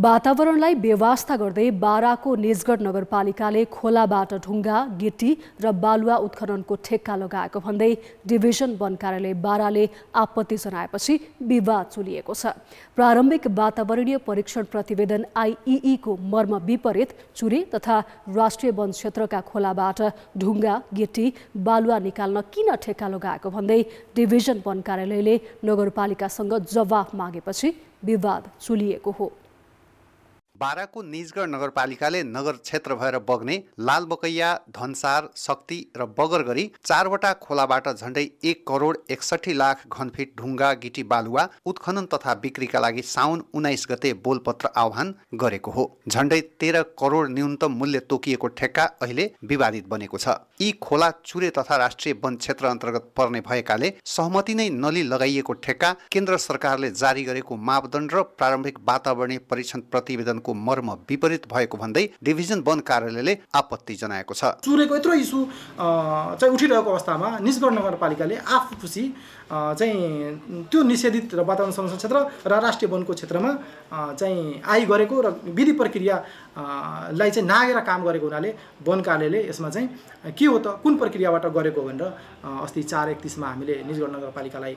वातावरणलाई व्यवस्था गर्दै बाराको निजगढ नगरपालिकाले खोलाबाट ढुङ्गा गिटी र बालुवा उत्खननको ठेक्का लगाएको भन्दै डिभिजन वन कार्यालय बाराले आपत्ति जनाएपछि विवाद चुलिएको छ प्रारम्भिक वातावरणीय परीक्षण प्रतिवेदन आइइईको मर्म विपरीत चुरे तथा राष्ट्रिय वन क्षेत्रका खोलाबाट ढुङ्गा गिटी बालुवा निकाल्न किन ठेक्का लगाएको भन्दै डिभिजन वन कार्यालयले नगरपालिकासँग जवाफ मागेपछि विवाद चुलिएको हो बाराको निजगढ नगरपालिकाले नगर क्षेत्र भएर बग्ने लालबकैया धनसार शक्ति र बगर गरी चारवटा खोलाबाट झण्डै एक करोड एकसठी लाख घनफिट ढुङ्गा गिटी बालुवा उत्खनन तथा बिक्रीका लागि साउन उन्नाइस गते बोलपत्र आह्वान गरेको हो झण्डै तेह्र करोड न्यूनतम मूल्य तोकिएको ठेक्का अहिले विवादित बनेको छ यी खोला चुरे तथा राष्ट्रिय वन क्षेत्र अन्तर्गत पर्ने भएकाले सहमति नै नली लगाइएको ठेक्का केन्द्र सरकारले जारी गरेको मापदण्ड र प्रारम्भिक वातावरणीय परीक्षण प्रतिवेदनको मागको मर्म विपरीत भएको भन्दै डिभिजन वन कार्यालयले आपत्ति जनाएको छ चुरेको यत्रो इस्यु चाहिँ उठिरहेको अवस्थामा निजगढ नगरपालिकाले आफू खुसी चाहिँ त्यो निषेधित र वातावरण संरक्षण क्षेत्र र राष्ट्रिय वनको क्षेत्रमा चाहिँ आइ गरेको र विधि प्रक्रियालाई चाहिँ नागेर काम गरेको हुनाले वन कार्यालयले यसमा चाहिँ के हो त कुन प्रक्रियाबाट गरेको भनेर अस्ति चार एकतिसमा हामीले निजगढ नगरपालिकालाई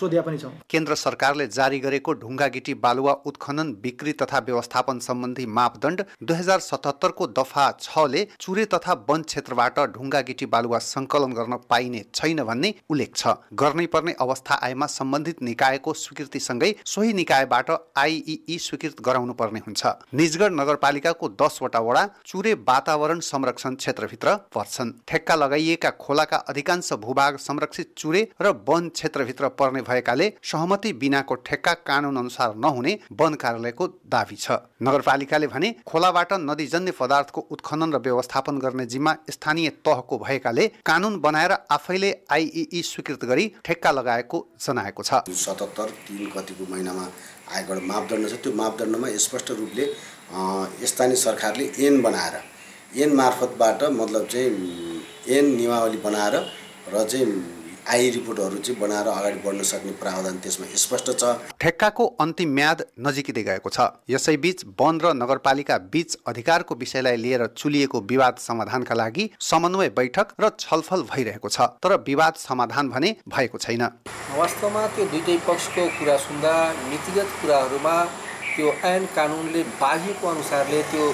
सोधेका पनि छौँ केन्द्र सरकारले जारी गरेको ढुङ्गा गिटी बालुवा उत्खनन बिक्री तथा व्यवस्थापन सम्बन्धी मापदण्ड दुई हजार सतहत्तरको दफा छले चुरे तथा वन क्षेत्रबाट ढुङ्गा गिटी बालुवा सङ्कलन गर्न पाइने छैन भन्ने उल्लेख छ गर्नै पर्ने अवस्था आएमा सम्बन्धित निकायको स्वीकृतिसँगै सोही निकायबाट आइई स्वीकृत गराउनु पर्ने हुन्छ निजगढ नगरपालिकाको दसवटा वडा चुरे वातावरण संरक्षण क्षेत्रभित्र पर्छन् ठेक्का लगाइएका खोलाका अधिकांश भूभाग संरक्षित चुरे र वन क्षेत्रभित्र पर्ने भएकाले सहमति बिनाको ठेक्का कानुन अनुसार नहुने वन कार्यालयको दावी छ नगरपालिकाले भने खोलाबाट नदीजन्य पदार्थको उत्खनन र व्यवस्थापन गर्ने जिम्मा स्थानीय तहको भएकाले कानुन बनाएर आफैले आइई स्वीकृत गरी ठेक्का लगाएको जनाएको छ सतहत्तर तिन कतिको महिनामा आएको मापदण्ड छ त्यो मापदण्डमा स्पष्ट रूपले स्थानीय सरकारले एन बनाएर एन मार्फतबाट मतलब चाहिँ एन नियमावली बनाएर र चाहिँ आई रिपोर्टहरू चाहिँ बनाएर अगाडि बढ्न सक्ने प्रावधान त्यसमा स्पष्ट छ ठेक्काको अन्तिम म्याद नजिकै गएको छ यसैबीच वन र नगरपालिका बीच अधिकारको विषयलाई लिएर चुलिएको विवाद समाधानका लागि समन्वय बैठक र छलफल भइरहेको छ तर विवाद समाधान भने भएको छैन वास्तवमा त्यो दुइटै पक्षको कुरा सुन्दा नीतिगत कुराहरूमा त्यो ऐन कानुनले बाहिरको अनुसारले त्यो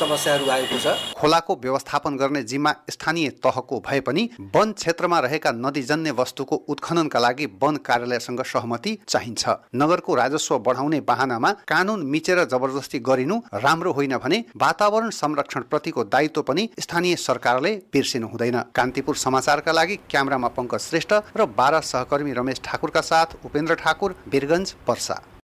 समस्याहरू आएको छ खोलाको व्यवस्थापन गर्ने जिम्मा स्थानीय तहको भए पनि वन क्षेत्रमा रहेका नदीजन्य वस्तुको उत्खननका लागि वन कार्यालयसँग सहमति चाहिन्छ नगरको राजस्व बढाउने बाहनामा कानुन मिचेर जबरजस्ती गरिनु राम्रो होइन भने वातावरण संरक्षण प्रतिको दायित्व पनि स्थानीय सरकारले बिर्सिनु हुँदैन कान्तिपुर समाचारका लागि क्यामरामा पङ्कज श्रेष्ठ र बाह्र सहकर्मी रमेश ठाकुरका साथ उपेन्द्र ठाकुर वीरगञ्ज पर्सा